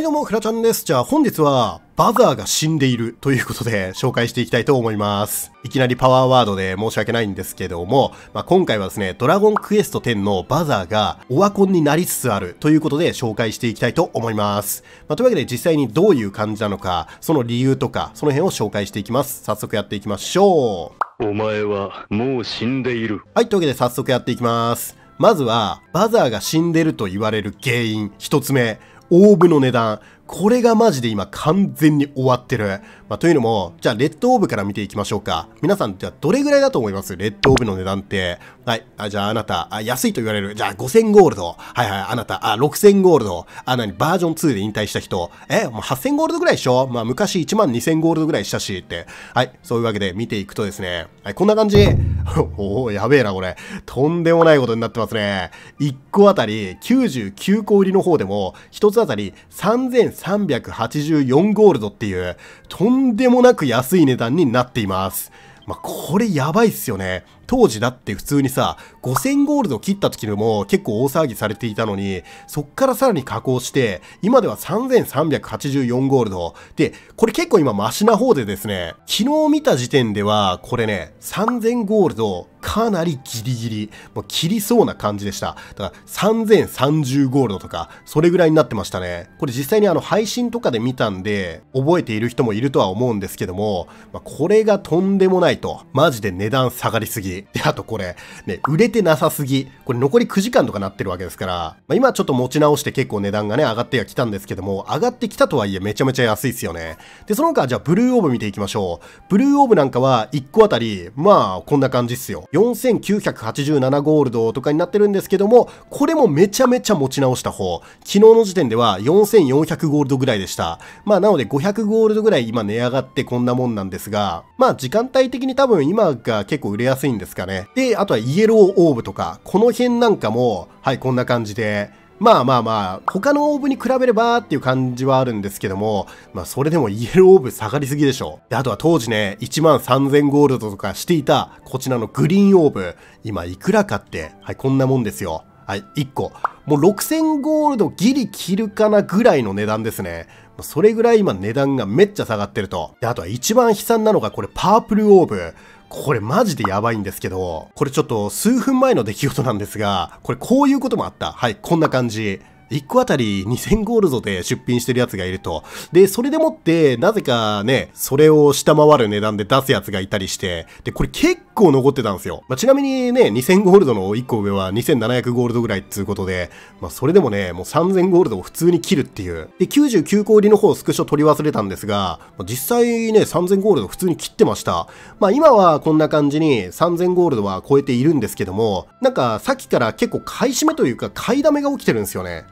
はいどうも、フラちゃんです。じゃあ本日は、バザーが死んでいるということで紹介していきたいと思います。いきなりパワーワードで申し訳ないんですけども、まあ、今回はですね、ドラゴンクエスト10のバザーがオワコンになりつつあるということで紹介していきたいと思います。まあ、というわけで実際にどういう感じなのか、その理由とか、その辺を紹介していきます。早速やっていきましょう。お前はもう死んでいる。はい、というわけで早速やっていきます。まずは、バザーが死んでると言われる原因、一つ目、応募の値段これがマジで今完全に終わってる。まあ、というのも、じゃあレッドオーブから見ていきましょうか。皆さん、じゃあどれぐらいだと思いますレッドオーブの値段って。はい。あじゃああなたあ、安いと言われる。じゃあ5000ゴールド。はいはい。あなた、あ、6000ゴールド。あ、なに、バージョン2で引退した人。え、もう8000ゴールドぐらいでしょまあ昔1万2000ゴールドぐらいしたしって。はい。そういうわけで見ていくとですね。はい、こんな感じ。おおやべえな、これ。とんでもないことになってますね。1個あたり99個売りの方でも、1つあたり3300 384ゴールドっていう、とんでもなく安い値段になっています。まあ、これやばいっすよね。当時だって普通にさ、5000ゴールド切った時でも結構大騒ぎされていたのに、そっからさらに加工して、今では3384ゴールド。で、これ結構今マシな方でですね、昨日見た時点では、これね、3000ゴールド、かなりギリギリ、もう切りそうな感じでした。だから3030ゴールドとか、それぐらいになってましたね。これ実際にあの配信とかで見たんで、覚えている人もいるとは思うんですけども、まあ、これがとんでもないと。マジで値段下がりすぎ。で、あとこれ、ね、売れてなさすぎ。これ残り9時間とかなってるわけですから、まあ、今ちょっと持ち直して結構値段がね、上がってはきたんですけども、上がってきたとはいえめちゃめちゃ安いですよね。で、その他、じゃあブルーオーブ見ていきましょう。ブルーオーブなんかは1個あたり、まあ、こんな感じっすよ。4987ゴールドとかになってるんですけども、これもめちゃめちゃ持ち直した方。昨日の時点では4400ゴールドぐらいでした。まあなので500ゴールドぐらい今値上がってこんなもんなんですが、まあ時間帯的に多分今が結構売れやすいんですかね。で、あとはイエローオーブとか、この辺なんかも、はい、こんな感じで、まあまあまあ、他のオーブに比べればっていう感じはあるんですけども、まあそれでもイエローオーブ下がりすぎでしょ。で、あとは当時ね、1万3000ゴールドとかしていた、こちらのグリーンオーブ、今いくらかって、はい、こんなもんですよ。はい、1個。もう6000ゴールドギリ切るかなぐらいの値段ですね。それぐらい今値段がめっちゃ下がってると。で、あとは一番悲惨なのがこれパープルオーブ。これマジでやばいんですけど、これちょっと数分前の出来事なんですが、これこういうこともあった。はい、こんな感じ。1個あたり2000ゴールドで出品してるやつがいると。で、それでもって、なぜかね、それを下回る値段で出すやつがいたりして、で、これ結構残ってたんですよ。まあ、ちなみにね、2000ゴールドの1個上は2700ゴールドぐらいっつうことで、まあ、それでもね、もう3000ゴールドを普通に切るっていう。で、99個売りの方スクショ取り忘れたんですが、まあ、実際ね、3000ゴールド普通に切ってました。まあ、今はこんな感じに3000ゴールドは超えているんですけども、なんかさっきから結構買い占めというか買いだめが起きてるんですよね。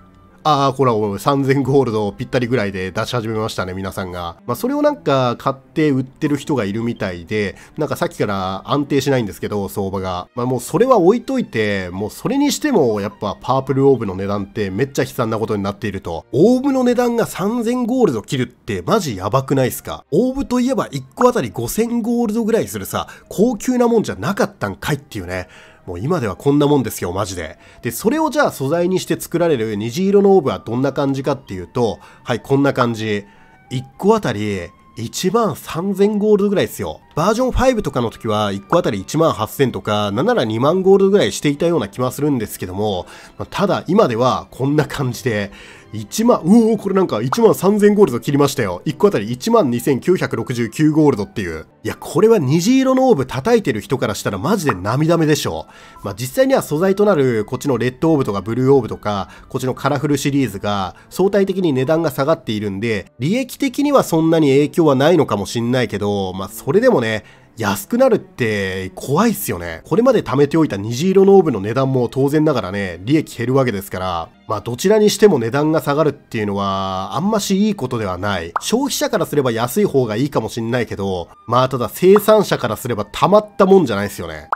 ああ、こら、3000ゴールドぴったりぐらいで出し始めましたね、皆さんが。まあ、それをなんか買って売ってる人がいるみたいで、なんかさっきから安定しないんですけど、相場が。まあ、もうそれは置いといて、もうそれにしても、やっぱパープルオーブの値段ってめっちゃ悲惨なことになっていると。オーブの値段が3000ゴールド切るってマジやばくないっすかオーブといえば1個あたり5000ゴールドぐらいするさ、高級なもんじゃなかったんかいっていうね。もう今ではこんなもんですよ、マジで。で、それをじゃあ素材にして作られる虹色のオーブはどんな感じかっていうと、はい、こんな感じ。1個あたり、1万3000ゴールドぐらいですよ。バージョン5とかの時は1個あたり1万8000とか、なんなら2万ゴールドぐらいしていたような気はするんですけども、まただ今ではこんな感じで、1万、うおこれなんか1万3000ゴールド切りましたよ。1個あたり1万2969ゴールドっていう。いや、これは虹色のオーブ叩いてる人からしたらマジで涙目でしょ。まあ、実際には素材となるこっちのレッドオーブとかブルーオーブとか、こっちのカラフルシリーズが相対的に値段が下がっているんで、利益的にはそんなに影響はないのかもしんないけど、まあ、それでもね、安くなるって怖いっすよね。これまで貯めておいた虹色のオーブの値段も当然ながらね、利益減るわけですから、まあどちらにしても値段が下がるっていうのは、あんましいいことではない。消費者からすれば安い方がいいかもしんないけど、まあただ生産者からすればたまったもんじゃないですよね。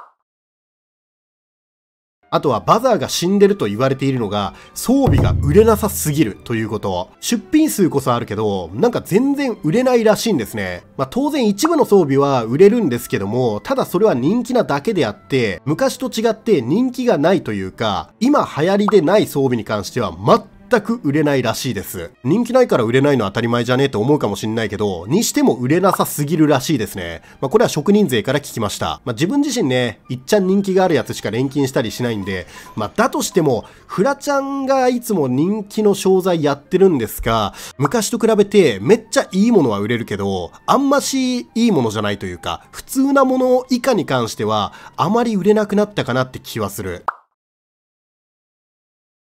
あとはバザーが死んでると言われているのが、装備が売れなさすぎるということ。出品数こそあるけど、なんか全然売れないらしいんですね。まあ当然一部の装備は売れるんですけども、ただそれは人気なだけであって、昔と違って人気がないというか、今流行りでない装備に関しては全く売れないらしいです。人気ないから売れないの当たり前じゃねえと思うかもしんないけど、にしても売れなさすぎるらしいですね。まあ、これは職人税から聞きました。まあ、自分自身ね、いっちゃん人気があるやつしか錬金したりしないんで、まあ、だとしても、フラちゃんがいつも人気の商材やってるんですが、昔と比べてめっちゃいいものは売れるけど、あんましいいものじゃないというか、普通なもの以下に関しては、あまり売れなくなったかなって気はする。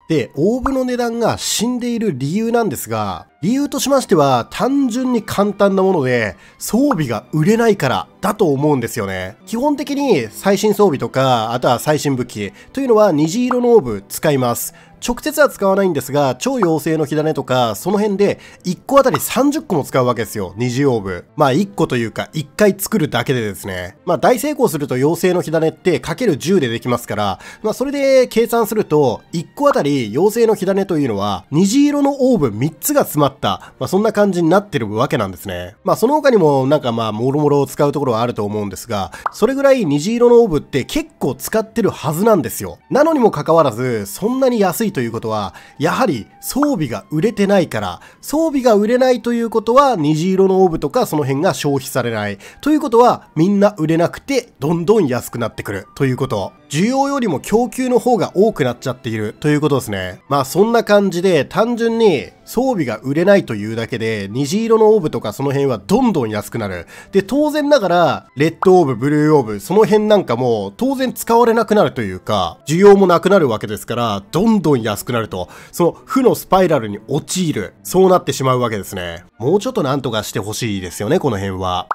で、オーブの値段が死んでいる理由なんですが、理由としましては単純に簡単なもので装備が売れないからだと思うんですよね。基本的に最新装備とか、あとは最新武器というのは虹色のオーブ使います。直接は使わないんですが、超妖精の火種とか、その辺で1個あたり30個も使うわけですよ。二次オーブ。まあ1個というか、1回作るだけでですね。まあ大成功すると妖精の火種ってかける10でできますから、まあそれで計算すると、1個あたり妖精の火種というのは、虹色のオーブ3つが詰まった、まあそんな感じになってるわけなんですね。まあその他にもなんかまあもろもろを使うところはあると思うんですが、それぐらい虹色のオーブって結構使ってるはずなんですよ。なのにもかかわらず、そんなに安いいということは、やはり装備が売れてないから、装備が売れないということは、虹色のオーブとかその辺が消費されない。ということは、みんな売れなくて、どんどん安くなってくるということ。需要よりも供給の方が多くなっちゃっているということですね。まあそんな感じで単純に装備が売れないというだけで、虹色のオーブとかその辺はどんどん安くなる。で、当然ながら、レッドオーブ、ブルーオーブ、その辺なんかも当然使われなくなるというか、需要もなくなるわけですから、どんどん安くなると、その負のスパイラルに陥る、そうなってしまうわけですね。もうちょっとなんとかしてほしいですよね、この辺は。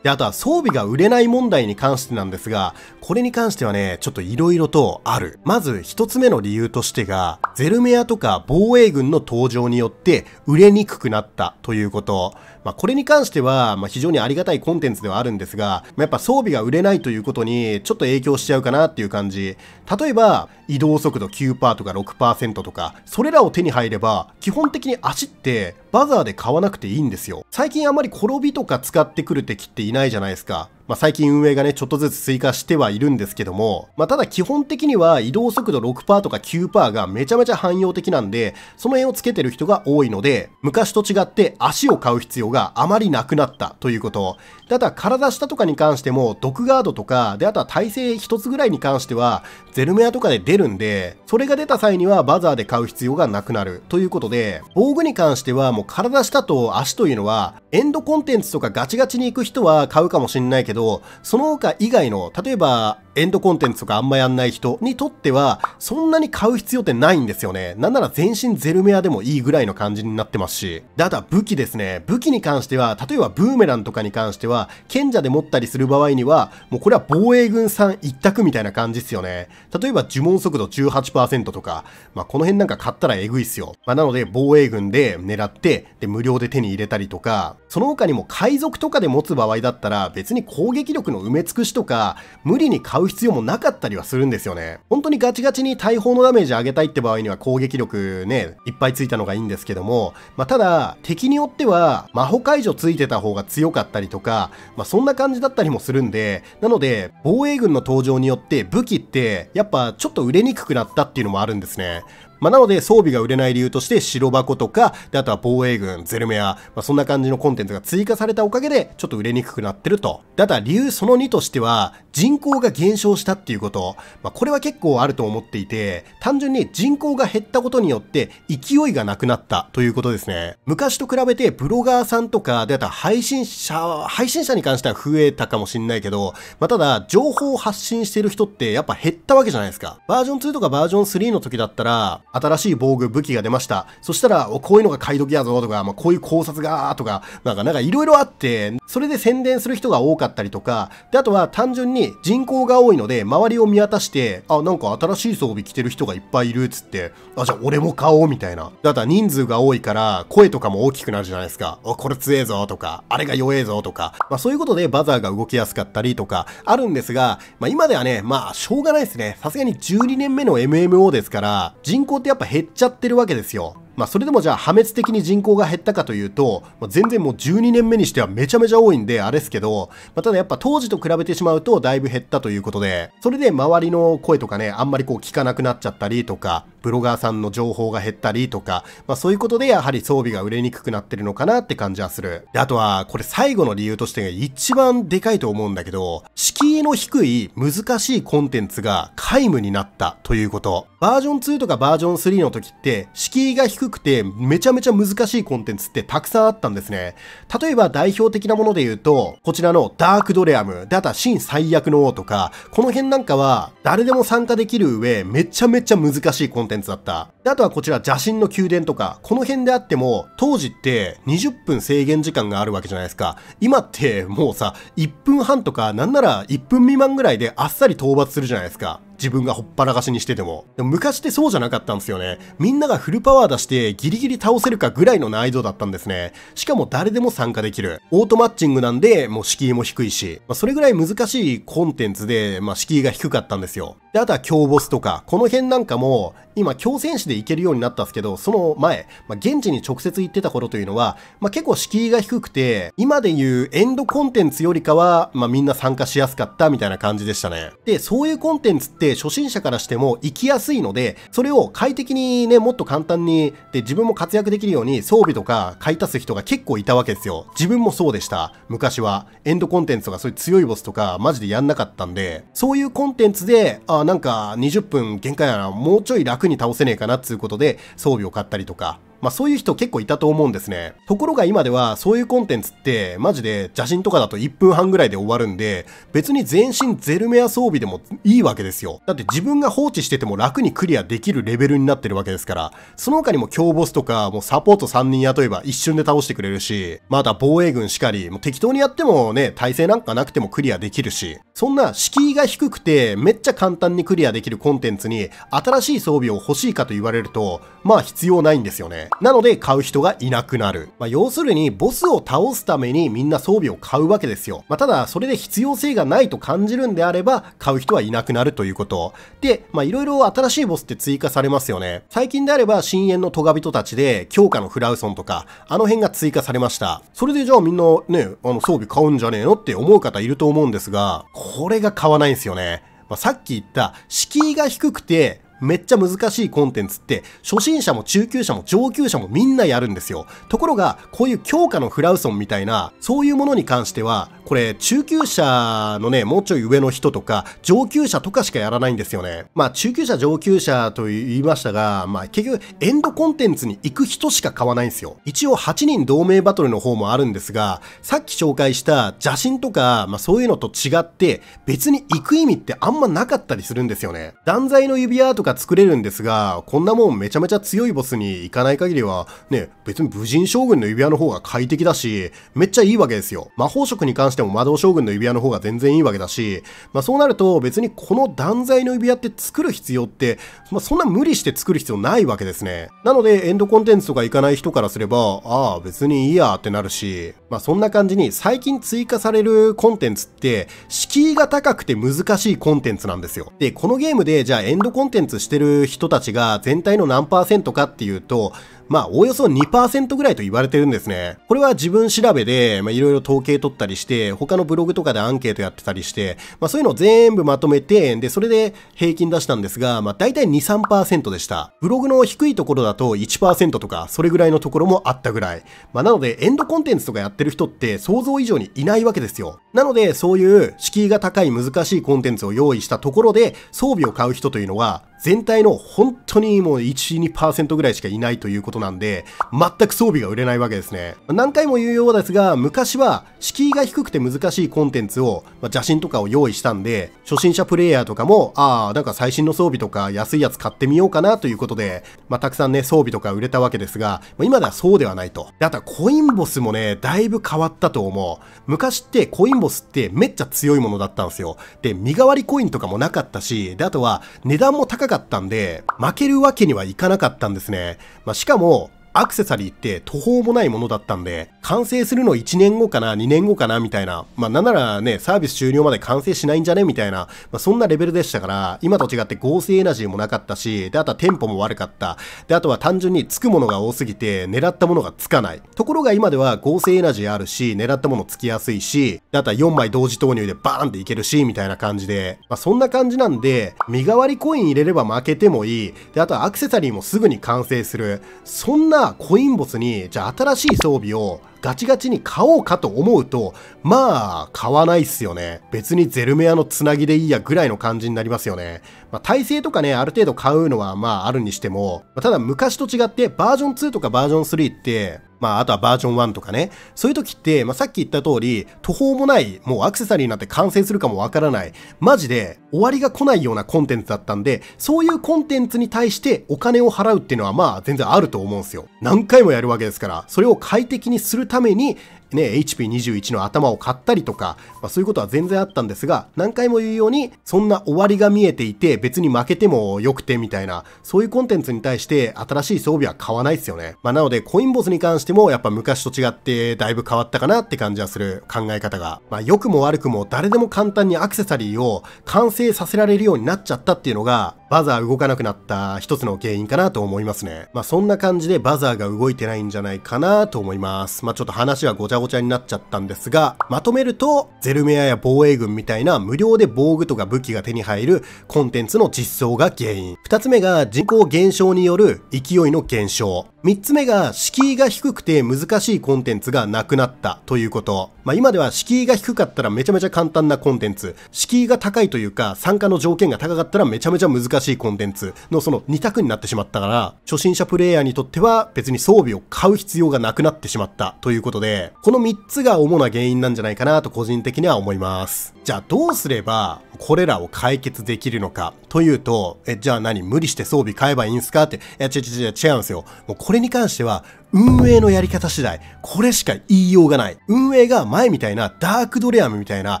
で、あとは装備が売れない問題に関してなんですが、これに関してはね、ちょっと色々とある。まず一つ目の理由としてが、ゼルメアとか防衛軍の登場によって売れにくくなったということ。まあ、これに関しては、まあ、非常にありがたいコンテンツではあるんですが、まあ、やっぱ装備が売れないということにちょっと影響しちゃうかなっていう感じ。例えば、移動速度9%とか6%とか、それらを手に入れば、基本的に足ってバザーで買わなくていいんですよ。最近あんまり転びとか使ってくる敵っていないじゃないですか。まあ、最近運営がね、ちょっとずつ追加してはいるんですけども、まあ、ただ基本的には移動速度6%とか9%がめちゃめちゃ汎用的なんで、その辺をつけてる人が多いので、昔と違って足を買う必要があまりなくなったということ。で、あとは体下とかに関しても、毒ガードとか、で、あとは耐性一つぐらいに関しては、ゼルメアとかで出るんで、それが出た際にはバザーで買う必要がなくなる。ということで、防具に関してはもう体下と足というのは、エンドコンテンツとかガチガチに行く人は買うかもしんないけど、その他以外の、例えばエンドコンテンツとかあんまやんない人にとっては、そんなに買う必要ってないんですよね。なんなら全身ゼルメアでもいいぐらいの感じになってますし。で、あとは武器ですね。武器に関しては、例えばブーメランとかに関しては、賢者で持ったりする場合には、もうこれは防衛軍さん一択みたいな感じっすよね。例えば呪文速度18%とか、まあ、この辺なんか買ったらえぐいっすよ。まあ、なので防衛軍で狙って、で、無料で手に入れたりとか、その他にも海賊とかで持つ場合だったら、別に攻撃力の埋め尽くしとか、無理に買う必要もなかったりはするんですよね。本当にガチガチに大砲のダメージ上げたいって場合には攻撃力ね、いっぱいついたのがいいんですけども、まあ、ただ、敵によっては、魔法解除ついてた方が強かったりとか、まあ、そんな感じだったりもするんで、なので、防衛軍の登場によって武器って、やっぱちょっと売れにくくなったっていうのもあるんですね。まあ、なので装備が売れない理由として白箱とか、であとは防衛軍、ゼルメア、まあ、そんな感じのコンテンツが追加されたおかげでちょっと売れにくくなってると。だた理由その2としては人口が減少したっていうこと。まあ、これは結構あると思っていて、単純に人口が減ったことによって勢いがなくなったということですね。昔と比べてブロガーさんとか、であとは配信者、配信者に関しては増えたかもしんないけど、まあ、ただ情報を発信してる人ってやっぱ減ったわけじゃないですか。バージョン2とかバージョン3の時だったら、新しい防具、武器が出ました。そしたら、こういうのが買い時やぞとか、まあ、こういう考察がとか、なんか、なんかいろいろあって、それで宣伝する人が多かったりとか、で、あとは単純に人口が多いので、周りを見渡して、あ、なんか新しい装備着てる人がいっぱいいるっつって、あ、じゃあ俺も買おうみたいな。だったら人数が多いから、声とかも大きくなるじゃないですか。あ、これ強えぞとか、あれが弱えぞとか、まあそういうことでバザーが動きやすかったりとか、あるんですが、まあ今ではね、まあしょうがないですね。さすがに12年目の MMO ですから、人口ってやっぱ減っちゃってるわけですよ。まあそれでもじゃあ破滅的に人口が減ったかというと、まあ、全然もう12年目にしてはめちゃめちゃ多いんであれですけど、まあ、ただやっぱ当時と比べてしまうとだいぶ減ったということで、それで周りの声とかね、あんまりこう聞かなくなっちゃったりとか、ブロガーさんの情報が減ったりとか、まあそういうことでやはり装備が売れにくくなってるのかなって感じはする。であとは、これ最後の理由としてが一番でかいと思うんだけど、敷居の低い難しいコンテンツが皆無になったということ。バージョン2とかバージョン3の時って、敷居が低くてめちゃめちゃ難しいコンテンツってたくさんあったんですね。例えば代表的なもので言うと、こちらのダークドレアム、であとは新最悪の王とか、この辺なんかは誰でも参加できる上、めちゃめちゃ難しいコンテンツンツだった。であとはこちら邪神の宮殿とか、この辺であっても、当時って20分制限時間があるわけじゃないですか。今ってもうさ、1分半とか、なんなら1分未満ぐらいであっさり討伐するじゃないですか。自分がほっぱらかしにしてても。でも昔ってそうじゃなかったんですよね。みんながフルパワー出してギリギリ倒せるかぐらいの難易度だったんですね。しかも誰でも参加できる。オートマッチングなんで、もう敷居も低いし、まあ、それぐらい難しいコンテンツで、まあ、敷居が低かったんですよ。で、あとは強ボスとか、この辺なんかも、今強戦士で行けるようになったんですけど、その前、まあ、現地に直接行ってた頃というのは、まあ、結構敷居が低くて、今でいうエンドコンテンツよりかは、まあ、みんな参加しやすかったみたいな感じでしたね。で、そういうコンテンツってって初心者からしても行きやすいので、それを快適にね、もっと簡単に、で、自分も活躍できるように装備とか買い足す人が結構いたわけですよ。自分もそうでした。昔は。エンドコンテンツとかそういう強いボスとか、マジでやんなかったんで、そういうコンテンツで、あ、なんか20分限界ならもうちょい楽に倒せねえかなっつうことで装備を買ったりとか、まあそういう人結構いたと思うんですね。ところが今ではそういうコンテンツってマジで邪神とかだと1分半ぐらいで終わるんで別に全身ゼルメア装備でもいいわけですよ。だって自分が放置してても楽にクリアできるレベルになってるわけですから、その他にも強ボスとかもうサポート3人雇えば一瞬で倒してくれるし、また防衛軍しかり、もう適当にやってもね、体制なんかなくてもクリアできるし、そんな敷居が低くてめっちゃ簡単にクリアできるコンテンツに新しい装備を欲しいかと言われると、まあ必要ないんですよね。なので買う人がいなくなる。まあ、要するにボスを倒すためにみんな装備を買うわけですよ。まあ、ただそれで必要性がないと感じるんであれば買う人はいなくなるということ。で、まあいろいろ新しいボスって追加されますよね。最近であれば深淵のトガ人たちで強化のフラウソンとかあの辺が追加されました。それでじゃあみんなね、あの装備買うんじゃねえのって思う方いると思うんですが、これが買わないんですよね。まあ、さっき言った敷居が低くてめっちゃ難しいコンテンツって初心者も中級者も上級者もみんなやるんですよところがこういう強化のフラウソンみたいなそういうものに関してはこれ中級者のねもうちょい上の人とか上級者とかしかやらないんですよねまあ中級者上級者と言いましたがまあ結局エンドコンテンツに行く人しか買わないんですよ一応8人同盟バトルの方もあるんですがさっき紹介した邪神とか、まあ、そういうのと違って別に行く意味ってあんまなかったりするんですよね断罪の指輪とかか作れるんですが、こんなもんめちゃめちゃ強いボスに行かない限りは、ね、別に武人将軍の指輪の方が快適だし、めっちゃいいわけですよ。魔法職に関しても魔導将軍の指輪の方が全然いいわけだし、まあそうなると別にこの断罪の指輪って作る必要って、まあそんな無理して作る必要ないわけですね。なのでエンドコンテンツとか行かない人からすれば、ああ別にいいやってなるし、まあそんな感じに最近追加されるコンテンツって敷居が高くて難しいコンテンツなんですよ。で、このゲームでじゃあエンドコンテンツしてる人たちが全体の何パーセントかっていうと、まあ、おおよそ2%ぐらいと言われてるんですね。これは自分調べで、まあ、いろいろ統計取ったりして、他のブログとかでアンケートやってたりして、まあ、そういうのを全部まとめて、で、それで平均出したんですが、まあ、大体2、3%でした。ブログの低いところだと1%とか、それぐらいのところもあったぐらい。まあ、なので、エンドコンテンツとかやってる人って想像以上にいないわけですよ。なので、そういう敷居が高い難しいコンテンツを用意したところで、装備を買う人というのは、全体の本当にもう1、2%ぐらいしかいないということなんで、全く装備が売れないわけですね。何回も言うようですが、昔は敷居が低くて難しいコンテンツを、まあ、邪神とかを用意したんで、初心者プレイヤーとかも、ああ、なんか最新の装備とか安いやつ買ってみようかなということで、まあ、たくさんね、装備とか売れたわけですが、まあ、今ではそうではないと。で、あとはコインボスもね、だいぶ変わったと思う。昔ってコインボスってめっちゃ強いものだったんですよ。で、身代わりコインとかもなかったし、で、あとは値段も高くかったんで、負けるわけにはいかなかったんですね。まあ、しかも、アクセサリーって途方もないものだったんで、完成するの1年後かな、2年後かな、みたいな。まあ、なんならね、サービス終了まで完成しないんじゃねみたいな。まあ、そんなレベルでしたから、今と違って合成エナジーもなかったし、で、あとはテンポも悪かった。で、あとは単純につくものが多すぎて、狙ったものがつかない。ところが今では合成エナジーあるし、狙ったものつきやすいし、で、あとは4枚同時投入でバーンっていけるし、みたいな感じで。まあ、そんな感じなんで、身代わりコイン入れれば負けてもいい。で、あとはアクセサリーもすぐに完成する。そんなコインボスに、じゃあ新しい装備をガチガチに買おうかと思うと、まあ、買わないっすよね。別にゼルメアのつなぎでいいやぐらいの感じになりますよね。まあ、体制とかね、ある程度買うのはまああるにしても、まただ昔と違ってバージョン2とかバージョン3って、まあ、あとはバージョン1とかね。そういう時って、まあ、さっき言った通り、途方もない、もうアクセサリーになんて完成するかもわからない。マジで、終わりが来ないようなコンテンツだったんで、そういうコンテンツに対してお金を払うっていうのは、まあ、全然あると思うんですよ。何回もやるわけですから、それを快適にするためために、ね、HP21 の頭を買ったりとか、まあ、そういうことは全然あったんですが、何回も言うように、そんな終わりが見えていて、別に負けても良くてみたいな、そういうコンテンツに対して新しい装備は買わないですよね。まあ、なので、コインボスに関しても、やっぱ昔と違って、だいぶ変わったかなって感じはする考え方が。まあ、良くも悪くも誰でも簡単にアクセサリーを完成させられるようになっちゃったっていうのが、バザー動かなくなった一つの原因かなと思いますね。まあそんな感じでバザーが動いてないんじゃないかなと思います。まあちょっと話はごちゃごちゃになっちゃったんですが、まとめると、ゼルメアや防衛軍みたいな無料で防具とか武器が手に入るコンテンツの実装が原因。二つ目が人口減少による勢いの減少。3つ目が敷居が低くて難しいコンテンツがなくなったということ。まあ、今では敷居が低かったらめちゃめちゃ簡単なコンテンツ、敷居が高いというか参加の条件が高かったらめちゃめちゃ難しいコンテンツのその2択になってしまったから、初心者プレイヤーにとっては別に装備を買う必要がなくなってしまったということで、この3つが主な原因なんじゃないかなと個人的には思います。じゃあどうすればこれらを解決できるのかというと、え、じゃあ何無理して装備買えばいいんすかって、いや、違う違う違う、違うんですよ。もうこれに関しては、運営のやり方次第、これしか言いようがない。運営が前みたいなダークドレアムみたいな、ま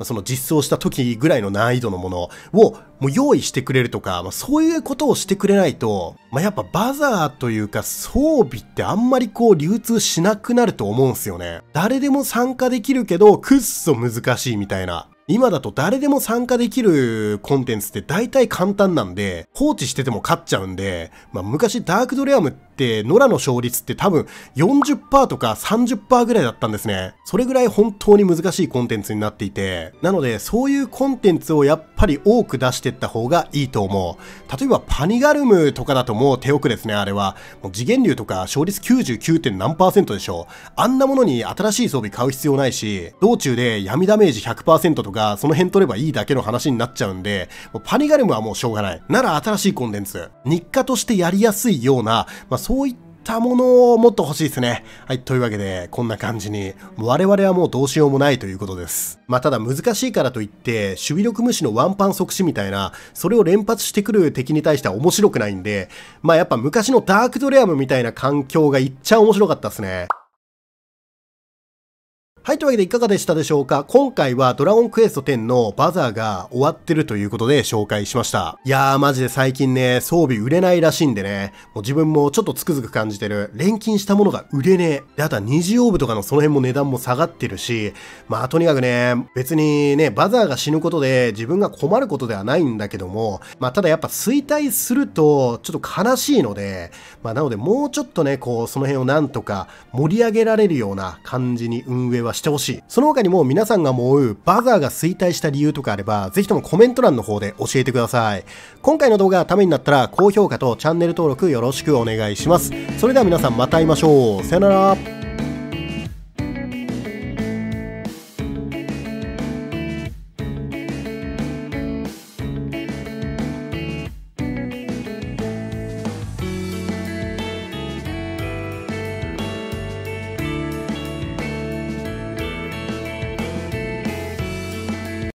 あ、その実装した時ぐらいの難易度のものをもう用意してくれるとか、まあ、そういうことをしてくれないと、まあ、やっぱバザーというか装備ってあんまりこう流通しなくなると思うんすよね。誰でも参加できるけど、くっそ難しいみたいな。今だと誰でも参加できるコンテンツって大体簡単なんで、放置してても勝っちゃうんで、まあ昔ダークドレアム、野良の勝率って多分40%とか30%ぐらいだったんですね。それぐらい本当に難しいコンテンツになっていて、なのでそういうコンテンツをやっぱり多く出してった方がいいと思う。例えばパニガルムとかだともう手遅れですね、あれは。もう次元流とか勝率 99. 何でしょう。あんなものに新しい装備買う必要ないし、道中で闇ダメージ100%とかその辺取ればいいだけの話になっちゃうんで、もうパニガルムはもうしょうがない。なら新しいコンテンツ、日課としてやりやすいような、まそういったものをもっと欲しいですね。はい、というわけで、こんな感じに、我々はもうどうしようもないということです。まあ、ただ難しいからといって、守備力無視のワンパン即死みたいな、それを連発してくる敵に対しては面白くないんで、まあ、やっぱ昔のダークドレアムみたいな環境がいっちゃ面白かったですね。はい、というわけでいかがでしたでしょうか今回はドラゴンクエスト10のバザーが終わってるということで紹介しました。いやー、マジで最近ね、装備売れないらしいんでね、もう自分もちょっとつくづく感じてる。錬金したものが売れねえ。で、あとは二次オーブとかのその辺も値段も下がってるし、まあとにかくね、別にね、バザーが死ぬことで自分が困ることではないんだけども、まあただやっぱ衰退するとちょっと悲しいので、まあなのでもうちょっとね、こう、その辺をなんとか盛り上げられるような感じに運営はしてほしい。その他にも皆さんが思うバザーが衰退した理由とかあれば、ぜひともコメント欄の方で教えてください。今回の動画がためになったら高評価とチャンネル登録よろしくお願いします。それでは皆さんまた会いましょう。さよなら。